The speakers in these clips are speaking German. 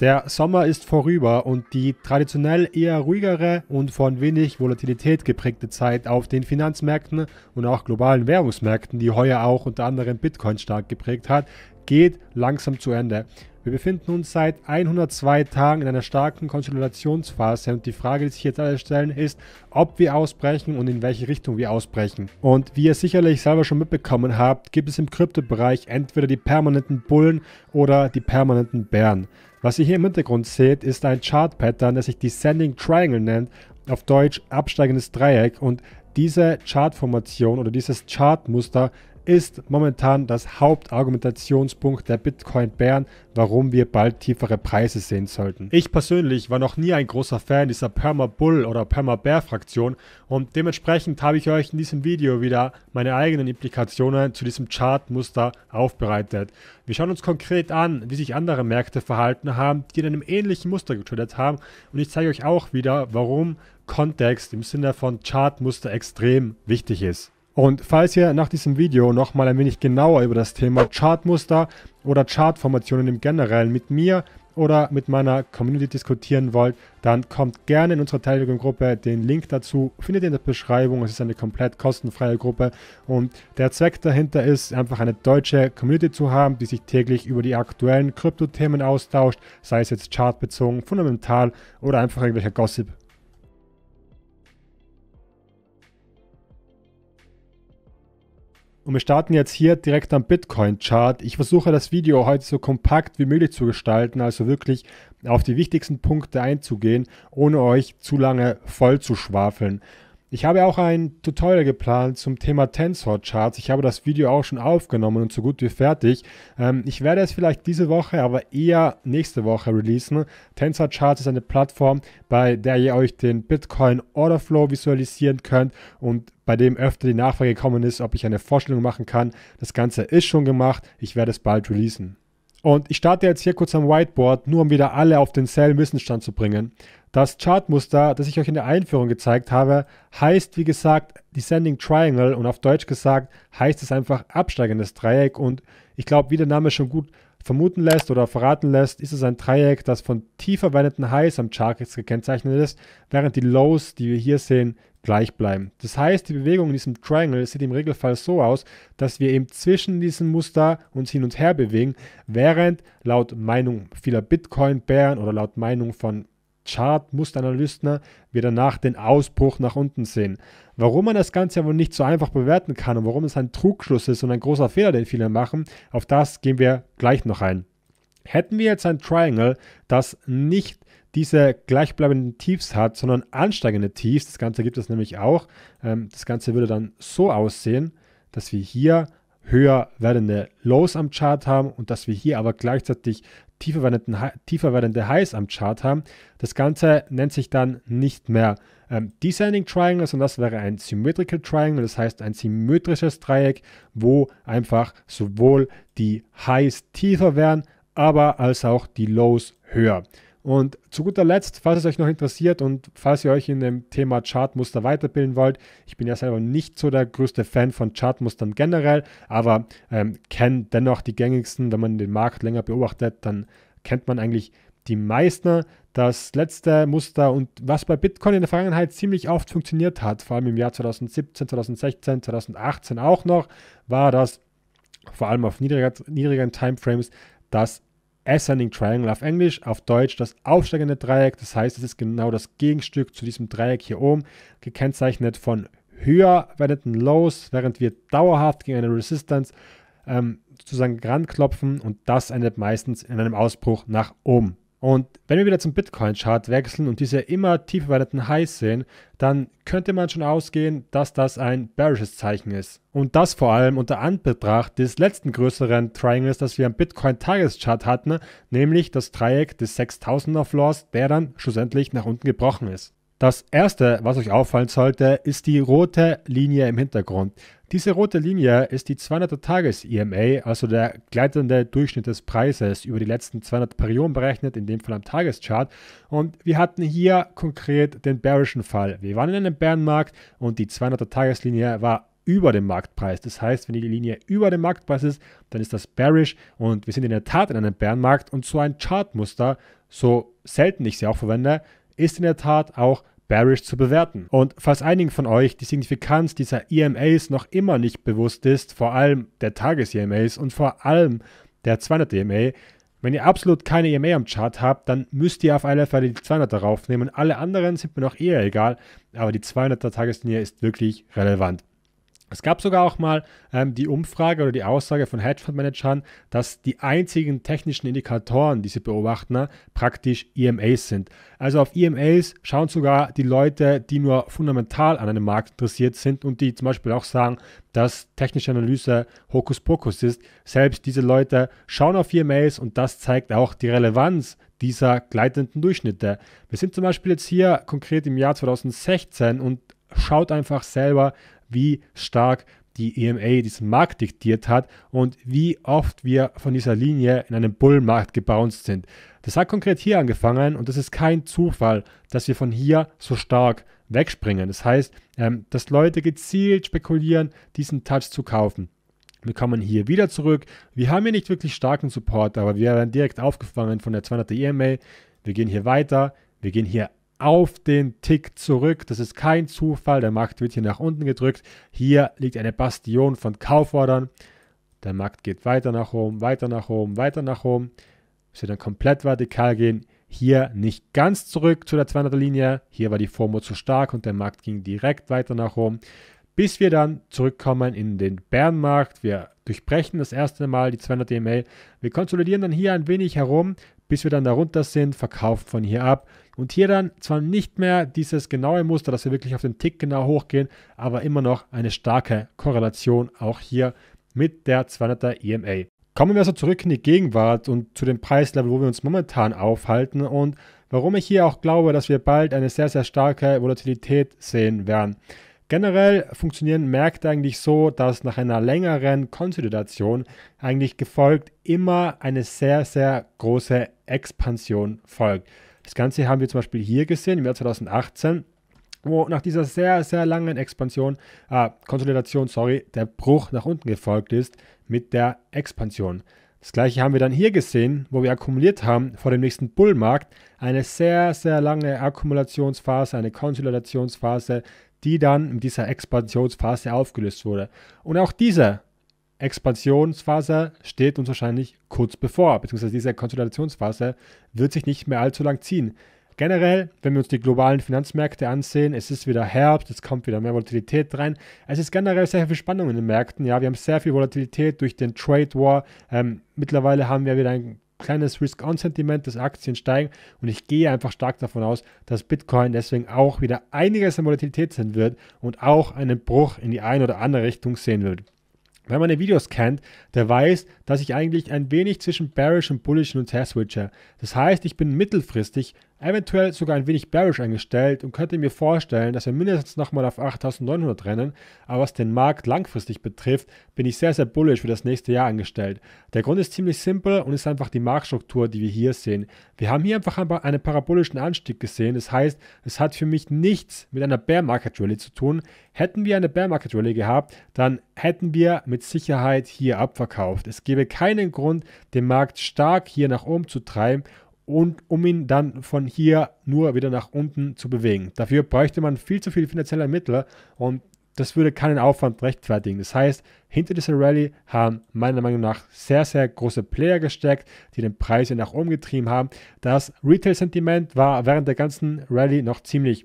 Der Sommer ist vorüber und die traditionell eher ruhigere und von wenig Volatilität geprägte Zeit auf den Finanzmärkten und auch globalen Währungsmärkten, die heuer auch unter anderem Bitcoin stark geprägt hat, geht langsam zu Ende. Wir befinden uns seit 102 Tagen in einer starken Konsolidationsphase und die Frage, die sich jetzt alle stellen, ist, ob wir ausbrechen und in welche Richtung wir ausbrechen. Und wie ihr sicherlich selber schon mitbekommen habt, gibt es im Kryptobereich entweder die permanenten Bullen oder die permanenten Bären. Was ihr hier im Hintergrund seht, ist ein Chart-Pattern, das sich Descending Triangle nennt, auf Deutsch absteigendes Dreieck und diese Chartformation oder dieses Chartmuster ist momentan das Hauptargumentationspunkt der Bitcoin-Bären, warum wir bald tiefere Preise sehen sollten. Ich persönlich war noch nie ein großer Fan dieser Perma-Bull- oder Perma-Bear-Fraktion und dementsprechend habe ich euch in diesem Video wieder meine eigenen Implikationen zu diesem Chartmuster aufbereitet. Wir schauen uns konkret an, wie sich andere Märkte verhalten haben, die in einem ähnlichen Muster getradet haben und ich zeige euch auch wieder, warum Kontext im Sinne von Chartmuster extrem wichtig ist. Und falls ihr nach diesem Video nochmal ein wenig genauer über das Thema Chartmuster oder Chartformationen im Generellen mit mir oder mit meiner Community diskutieren wollt, dann kommt gerne in unsere Telegram-Gruppe. Den Link dazu findet ihr in der Beschreibung. Es ist eine komplett kostenfreie Gruppe und der Zweck dahinter ist, einfach eine deutsche Community zu haben, die sich täglich über die aktuellen Kryptothemen austauscht, sei es jetzt chartbezogen, fundamental oder einfach irgendwelcher Gossip. Und wir starten jetzt hier direkt am Bitcoin-Chart. Ich versuche das Video heute so kompakt wie möglich zu gestalten, also wirklich auf die wichtigsten Punkte einzugehen, ohne euch zu lange voll zu schwafeln. Ich habe auch ein Tutorial geplant zum Thema Tensor Charts. Ich habe das Video auch schon aufgenommen und so gut wie fertig. Ähm, ich werde es vielleicht diese Woche, aber eher nächste Woche releasen. Tensor Charts ist eine Plattform, bei der ihr euch den Bitcoin Orderflow visualisieren könnt und bei dem öfter die Nachfrage gekommen ist, ob ich eine Vorstellung machen kann. Das Ganze ist schon gemacht. Ich werde es bald releasen. Und ich starte jetzt hier kurz am Whiteboard, nur um wieder alle auf den Zellen-Wissensstand zu bringen. Das Chartmuster, das ich euch in der Einführung gezeigt habe, heißt wie gesagt Descending Triangle und auf Deutsch gesagt heißt es einfach absteigendes Dreieck und ich glaube, wie der Name schon gut vermuten lässt oder verraten lässt, ist es ein Dreieck, das von tief verwendeten Highs am Chart gekennzeichnet ist, während die Lows, die wir hier sehen, gleich bleiben. Das heißt, die Bewegung in diesem Triangle sieht im Regelfall so aus, dass wir eben zwischen diesem Muster uns hin und her bewegen, während laut Meinung vieler Bitcoin-Bären oder laut Meinung von Chart-Musteranalysten ne, wir danach den Ausbruch nach unten sehen. Warum man das Ganze aber nicht so einfach bewerten kann und warum es ein Trugschluss ist und ein großer Fehler, den viele machen, auf das gehen wir gleich noch ein. Hätten wir jetzt ein Triangle, das nicht diese gleichbleibenden Tiefs hat, sondern ansteigende Tiefs, das Ganze gibt es nämlich auch, ähm, das Ganze würde dann so aussehen, dass wir hier höher werdende Lows am Chart haben und dass wir hier aber gleichzeitig tiefer werdende, tiefer werdende Highs am Chart haben. Das Ganze nennt sich dann nicht mehr ähm, Descending Triangle, sondern das wäre ein Symmetrical Triangle, das heißt ein symmetrisches Dreieck, wo einfach sowohl die Highs tiefer werden, aber als auch die Lows höher. Und zu guter Letzt, falls es euch noch interessiert und falls ihr euch in dem Thema Chartmuster weiterbilden wollt, ich bin ja selber nicht so der größte Fan von Chartmustern generell, aber ähm, kenne dennoch die gängigsten. Wenn man den Markt länger beobachtet, dann kennt man eigentlich die meisten. Das letzte Muster und was bei Bitcoin in der Vergangenheit ziemlich oft funktioniert hat, vor allem im Jahr 2017, 2016, 2018 auch noch, war das vor allem auf niedriger, niedrigeren Timeframes das Ascending Triangle auf Englisch, auf Deutsch das aufsteigende Dreieck. Das heißt, es ist genau das Gegenstück zu diesem Dreieck hier oben, gekennzeichnet von höher werdenden Lows, während wir dauerhaft gegen eine Resistance ähm, sozusagen ranklopfen und das endet meistens in einem Ausbruch nach oben. Und wenn wir wieder zum Bitcoin-Chart wechseln und diese immer tiefer werdenden Highs sehen, dann könnte man schon ausgehen, dass das ein bearishes Zeichen ist. Und das vor allem unter Anbetracht des letzten größeren Triangles, das wir am Bitcoin-Tageschart hatten, nämlich das Dreieck des 6000er Floors, der dann schlussendlich nach unten gebrochen ist. Das erste, was euch auffallen sollte, ist die rote Linie im Hintergrund. Diese rote Linie ist die 200-Tages-EMA, also der gleitende Durchschnitt des Preises über die letzten 200 Perioden berechnet, in dem Fall am Tageschart. Und wir hatten hier konkret den bearischen Fall. Wir waren in einem Bärenmarkt und die 200 tages linie war über dem Marktpreis. Das heißt, wenn die Linie über dem Marktpreis ist, dann ist das bearish und wir sind in der Tat in einem Bärenmarkt und so ein Chartmuster, so selten ich sie auch verwende, ist in der Tat auch bearish zu bewerten. Und falls einigen von euch die Signifikanz dieser EMAs noch immer nicht bewusst ist, vor allem der Tages-EMAs und vor allem der 200-EMA, e wenn ihr absolut keine EMA am Chart habt, dann müsst ihr auf alle Fälle die 200er raufnehmen. Alle anderen sind mir noch eher egal, aber die 200er Tageslinie ist wirklich relevant. Es gab sogar auch mal ähm, die Umfrage oder die Aussage von Hedgefondsmanagern, dass die einzigen technischen Indikatoren, die sie beobachten, ne, praktisch EMAs sind. Also auf EMAs schauen sogar die Leute, die nur fundamental an einem Markt interessiert sind und die zum Beispiel auch sagen, dass technische Analyse Hokuspokus ist. Selbst diese Leute schauen auf EMAs und das zeigt auch die Relevanz dieser gleitenden Durchschnitte. Wir sind zum Beispiel jetzt hier konkret im Jahr 2016 und schaut einfach selber wie stark die EMA diesen Markt diktiert hat und wie oft wir von dieser Linie in einem Bullmarkt gebounced sind. Das hat konkret hier angefangen und das ist kein Zufall, dass wir von hier so stark wegspringen. Das heißt, ähm, dass Leute gezielt spekulieren, diesen Touch zu kaufen. Wir kommen hier wieder zurück. Wir haben hier nicht wirklich starken Support, aber wir werden direkt aufgefangen von der 200er EMA. Wir gehen hier weiter. Wir gehen hier auf den Tick zurück. Das ist kein Zufall. Der Markt wird hier nach unten gedrückt. Hier liegt eine Bastion von Kaufordern. Der Markt geht weiter nach oben, weiter nach oben, weiter nach oben. Bis wir dann komplett vertikal gehen. Hier nicht ganz zurück zu der 200er Linie. Hier war die FOMO zu stark und der Markt ging direkt weiter nach oben. Bis wir dann zurückkommen in den Bärenmarkt. Wir durchbrechen das erste Mal die 200 DMA. E wir konsolidieren dann hier ein wenig herum, bis wir dann darunter sind, verkaufen von hier ab. Und hier dann zwar nicht mehr dieses genaue Muster, dass wir wirklich auf den Tick genau hochgehen, aber immer noch eine starke Korrelation auch hier mit der 200er EMA. Kommen wir also zurück in die Gegenwart und zu dem Preislevel, wo wir uns momentan aufhalten und warum ich hier auch glaube, dass wir bald eine sehr, sehr starke Volatilität sehen werden. Generell funktionieren Märkte eigentlich so, dass nach einer längeren Konsolidation eigentlich gefolgt immer eine sehr, sehr große Expansion folgt. Das Ganze haben wir zum Beispiel hier gesehen im Jahr 2018 wo nach dieser sehr, sehr langen Expansion, äh, Konsolidation, sorry, der Bruch nach unten gefolgt ist mit der Expansion. Das gleiche haben wir dann hier gesehen, wo wir akkumuliert haben vor dem nächsten Bullmarkt. Eine sehr, sehr lange Akkumulationsphase, eine Konsolidationsphase, die dann in dieser Expansionsphase aufgelöst wurde. Und auch diese Expansionsphase steht uns wahrscheinlich kurz bevor, beziehungsweise diese Konsolidationsphase wird sich nicht mehr allzu lang ziehen. Generell, wenn wir uns die globalen Finanzmärkte ansehen, es ist wieder Herbst, es kommt wieder mehr Volatilität rein. Es ist generell sehr viel Spannung in den Märkten. Ja, wir haben sehr viel Volatilität durch den Trade War. Ähm, mittlerweile haben wir wieder ein kleines Risk-On-Sentiment, dass Aktien steigen und ich gehe einfach stark davon aus, dass Bitcoin deswegen auch wieder einiges an Volatilität sehen wird und auch einen Bruch in die eine oder andere Richtung sehen wird. Wer meine Videos kennt, der weiß, dass ich eigentlich ein wenig zwischen bearish und bullish und her switche. Das heißt, ich bin mittelfristig eventuell sogar ein wenig bearish eingestellt und könnte mir vorstellen, dass wir mindestens nochmal auf 8900 rennen, aber was den Markt langfristig betrifft, bin ich sehr, sehr bullish für das nächste Jahr eingestellt. Der Grund ist ziemlich simpel und ist einfach die Marktstruktur, die wir hier sehen. Wir haben hier einfach einen parabolischen Anstieg gesehen, das heißt, es hat für mich nichts mit einer Bear Market Rally zu tun. Hätten wir eine Bear Market Rally gehabt, dann hätten wir mit Sicherheit hier abverkauft. Es gäbe keinen Grund, den Markt stark hier nach oben zu treiben und um ihn dann von hier nur wieder nach unten zu bewegen. Dafür bräuchte man viel zu viele finanzielle Mittel und das würde keinen Aufwand rechtfertigen. Das heißt, hinter dieser Rallye haben meiner Meinung nach sehr, sehr große Player gesteckt, die den Preis hier nach oben getrieben haben. Das Retail-Sentiment war während der ganzen Rallye noch ziemlich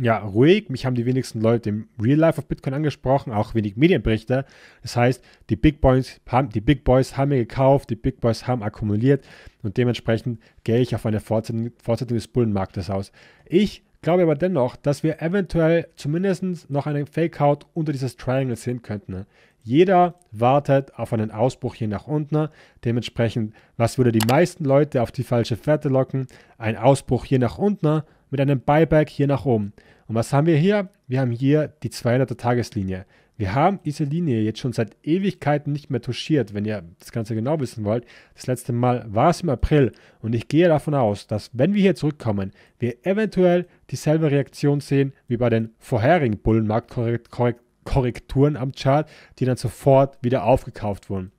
ja, ruhig. Mich haben die wenigsten Leute im Real Life auf Bitcoin angesprochen, auch wenig Medienberichte. Das heißt, die Big Boys haben, die Big Boys haben mir gekauft, die Big Boys haben akkumuliert und dementsprechend gehe ich auf eine Fortsetzung, Fortsetzung des Bullenmarktes aus. Ich glaube aber dennoch, dass wir eventuell zumindest noch einen Fakeout unter dieses Triangle sehen könnten. Jeder wartet auf einen Ausbruch hier nach unten. Dementsprechend, was würde die meisten Leute auf die falsche Fährte locken? Ein Ausbruch hier nach unten mit einem Buyback hier nach oben. Und was haben wir hier? Wir haben hier die 200er Tageslinie. Wir haben diese Linie jetzt schon seit Ewigkeiten nicht mehr touchiert, wenn ihr das Ganze genau wissen wollt. Das letzte Mal war es im April und ich gehe davon aus, dass wenn wir hier zurückkommen, wir eventuell dieselbe Reaktion sehen wie bei den vorherigen Bullenmarktkorrekturen am Chart, die dann sofort wieder aufgekauft wurden.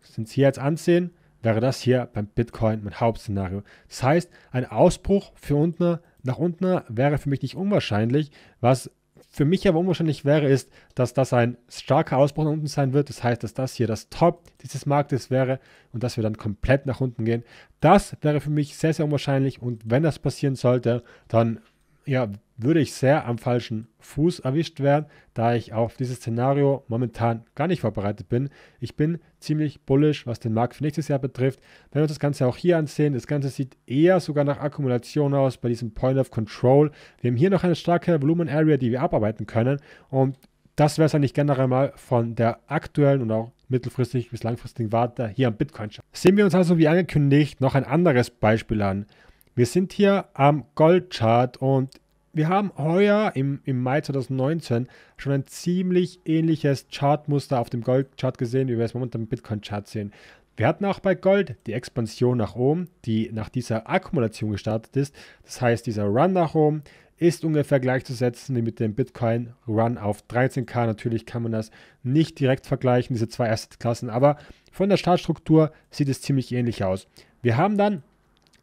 sind Sie hier jetzt ansehen, wäre das hier beim Bitcoin mein Hauptszenario. Das heißt, ein Ausbruch für unten, nach unten wäre für mich nicht unwahrscheinlich. Was für mich aber unwahrscheinlich wäre, ist, dass das ein starker Ausbruch nach unten sein wird. Das heißt, dass das hier das Top dieses Marktes wäre und dass wir dann komplett nach unten gehen. Das wäre für mich sehr, sehr unwahrscheinlich. Und wenn das passieren sollte, dann ja, würde ich sehr am falschen Fuß erwischt werden, da ich auf dieses Szenario momentan gar nicht vorbereitet bin. Ich bin ziemlich bullish, was den Markt für nächstes Jahr betrifft. Wenn wir uns das Ganze auch hier ansehen, das Ganze sieht eher sogar nach Akkumulation aus bei diesem Point of Control. Wir haben hier noch eine starke Volumen-Area, die wir abarbeiten können und das wäre es eigentlich generell mal von der aktuellen und auch mittelfristig bis langfristigen Warte hier am Bitcoin. -Chart. Sehen wir uns also wie angekündigt noch ein anderes Beispiel an. Wir sind hier am Goldchart und wir haben heuer im, im Mai 2019 schon ein ziemlich ähnliches Chartmuster auf dem Gold-Chart gesehen, wie wir es momentan im Bitcoin-Chart sehen. Wir hatten auch bei Gold die Expansion nach oben, die nach dieser Akkumulation gestartet ist. Das heißt, dieser Run nach oben ist ungefähr gleichzusetzen wie mit dem Bitcoin-Run auf 13k. Natürlich kann man das nicht direkt vergleichen, diese zwei Assetklassen, aber von der Startstruktur sieht es ziemlich ähnlich aus. Wir haben dann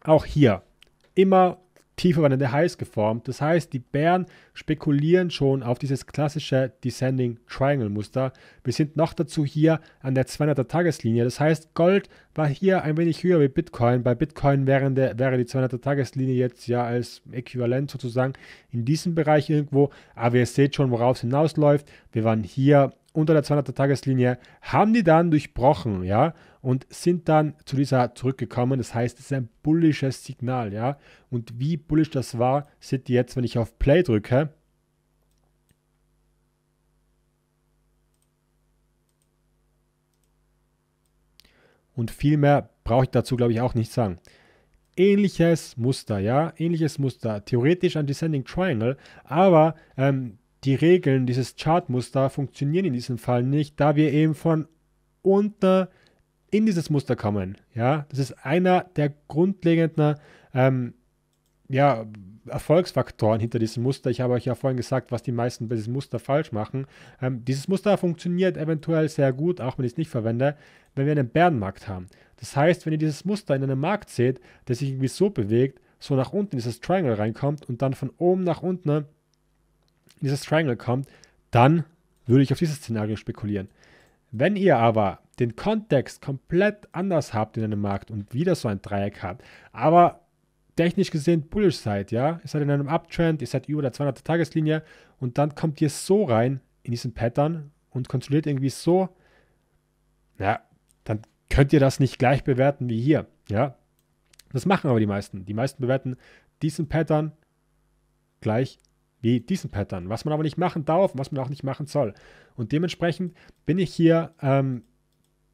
auch hier immer tiefer waren in der Highs geformt. Das heißt, die Bären spekulieren schon auf dieses klassische Descending Triangle Muster. Wir sind noch dazu hier an der 200er Tageslinie. Das heißt, Gold war hier ein wenig höher wie Bitcoin. Bei Bitcoin wäre, der, wäre die 200er Tageslinie jetzt ja als Äquivalent sozusagen in diesem Bereich irgendwo. Aber ihr seht schon, worauf es hinausläuft. Wir waren hier unter der 200er-Tageslinie, haben die dann durchbrochen, ja, und sind dann zu dieser zurückgekommen. Das heißt, es ist ein bullisches Signal, ja. Und wie bullisch das war, seht ihr jetzt, wenn ich auf Play drücke. Und viel mehr brauche ich dazu, glaube ich, auch nicht sagen ähnliches Muster, ja, ähnliches Muster, theoretisch ein Descending Triangle, aber ähm, die Regeln dieses Chartmuster funktionieren in diesem Fall nicht, da wir eben von unten in dieses Muster kommen. Ja, das ist einer der grundlegenden ähm, ja, Erfolgsfaktoren hinter diesem Muster. Ich habe euch ja vorhin gesagt, was die meisten bei diesem Muster falsch machen. Ähm, dieses Muster funktioniert eventuell sehr gut, auch wenn ich es nicht verwende, wenn wir einen Bärenmarkt haben. Das heißt, wenn ihr dieses Muster in einem Markt seht, der sich irgendwie so bewegt, so nach unten in dieses Triangle reinkommt und dann von oben nach unten dieses Triangle kommt, dann würde ich auf dieses Szenario spekulieren. Wenn ihr aber den Kontext komplett anders habt in einem Markt und wieder so ein Dreieck habt, aber technisch gesehen bullish seid, ja, ihr seid in einem Uptrend, ihr seid über der 200-Tageslinie und dann kommt ihr so rein in diesen Pattern und kontrolliert irgendwie so, ja, dann könnt ihr das nicht gleich bewerten wie hier, ja. Das machen aber die meisten. Die meisten bewerten diesen Pattern gleich wie diesen Pattern, was man aber nicht machen darf, was man auch nicht machen soll. Und dementsprechend bin ich hier ähm,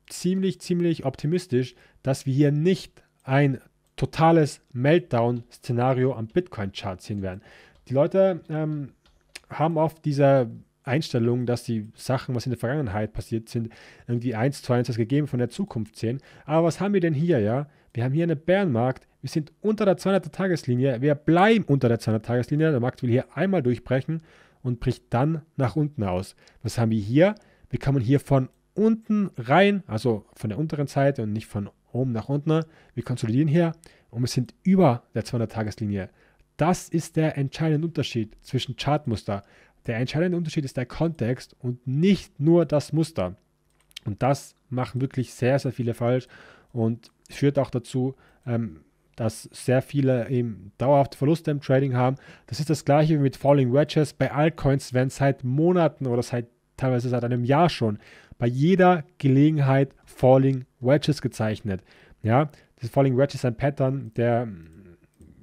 ziemlich, ziemlich optimistisch, dass wir hier nicht ein totales Meltdown-Szenario am Bitcoin-Chart sehen werden. Die Leute ähm, haben oft diese Einstellung, dass die Sachen, was in der Vergangenheit passiert sind, irgendwie eins zu eins das gegeben von der Zukunft sehen. Aber was haben wir denn hier, ja? Wir haben hier einen Bärenmarkt, wir sind unter der 200er Tageslinie. Wir bleiben unter der 200er Tageslinie. Der Markt will hier einmal durchbrechen und bricht dann nach unten aus. Was haben wir hier? Wir kommen hier von unten rein, also von der unteren Seite und nicht von oben nach unten. Wir konsolidieren hier und wir sind über der 200 Tageslinie. Das ist der entscheidende Unterschied zwischen Chartmuster. Der entscheidende Unterschied ist der Kontext und nicht nur das Muster. Und das machen wirklich sehr, sehr viele falsch und führt auch dazu, ähm, dass sehr viele eben dauerhaft Verluste im Trading haben. Das ist das gleiche wie mit Falling Wedges bei Altcoins, werden seit Monaten oder seit teilweise seit einem Jahr schon bei jeder Gelegenheit Falling Wedges gezeichnet. Ja, das Falling Wedge ist ein Pattern, der mm,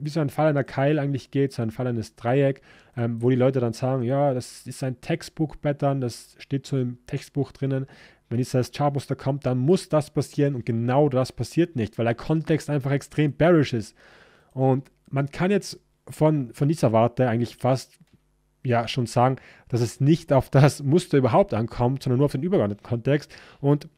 wie so ein fallender Keil eigentlich geht, so ein fallendes Dreieck, ähm, wo die Leute dann sagen, ja, das ist ein Textbook-Pattern, das steht so im Textbuch drinnen, wenn dieser Charbuster kommt, dann muss das passieren und genau das passiert nicht, weil der Kontext einfach extrem bearish ist. Und man kann jetzt von, von dieser Warte eigentlich fast ja schon sagen, dass es nicht auf das Muster überhaupt ankommt, sondern nur auf den übergeordneten Kontext. Und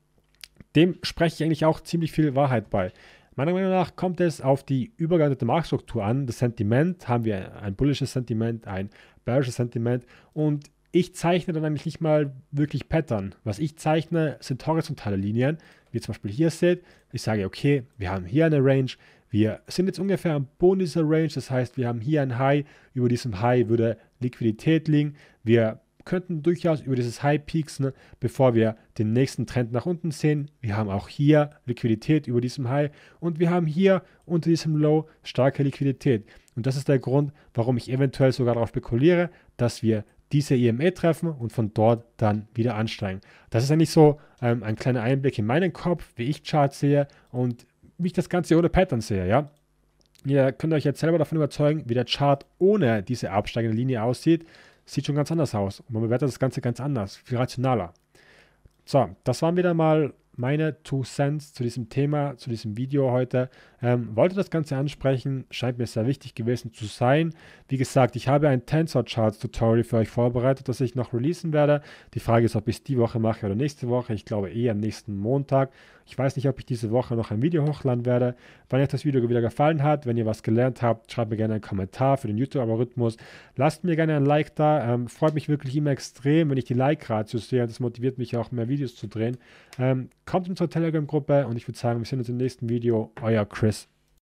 dem spreche ich eigentlich auch ziemlich viel Wahrheit bei. Meiner Meinung nach kommt es auf die übergeordnete Marktstruktur an. Das Sentiment haben wir ein bullisches Sentiment, ein bearisches Sentiment und ich zeichne dann nämlich nicht mal wirklich Pattern. Was ich zeichne, sind horizontale Linien, wie ihr zum Beispiel hier seht. Ich sage, okay, wir haben hier eine Range, wir sind jetzt ungefähr am Boden dieser Range, das heißt, wir haben hier ein High, über diesem High würde Liquidität liegen. Wir könnten durchaus über dieses High pieksen, bevor wir den nächsten Trend nach unten sehen. Wir haben auch hier Liquidität über diesem High und wir haben hier unter diesem Low starke Liquidität. Und das ist der Grund, warum ich eventuell sogar darauf spekuliere, dass wir diese EMA treffen und von dort dann wieder ansteigen. Das ist eigentlich so ähm, ein kleiner Einblick in meinen Kopf, wie ich Charts sehe und wie ich das Ganze ohne Pattern sehe, ja. Ihr könnt euch jetzt selber davon überzeugen, wie der Chart ohne diese absteigende Linie aussieht. Sieht schon ganz anders aus. Und man bewertet das Ganze ganz anders, viel rationaler. So, das waren wieder mal meine Two Cents zu diesem Thema, zu diesem Video heute. Ähm, wollte das Ganze ansprechen, scheint mir sehr wichtig gewesen zu sein. Wie gesagt, ich habe ein Tensor Charts Tutorial für euch vorbereitet, das ich noch releasen werde. Die Frage ist, ob ich es die Woche mache oder nächste Woche. Ich glaube eh am nächsten Montag. Ich weiß nicht, ob ich diese Woche noch ein Video hochladen werde. Wenn euch das Video wieder gefallen hat, wenn ihr was gelernt habt, schreibt mir gerne einen Kommentar für den YouTube-Algorithmus. Lasst mir gerne ein Like da. Ähm, freut mich wirklich immer extrem, wenn ich die Like-Ratio sehe. Das motiviert mich auch, mehr Videos zu drehen. Ähm, Kommt in unsere Telegram-Gruppe und ich würde sagen, wir sehen uns im nächsten Video. Euer Chris.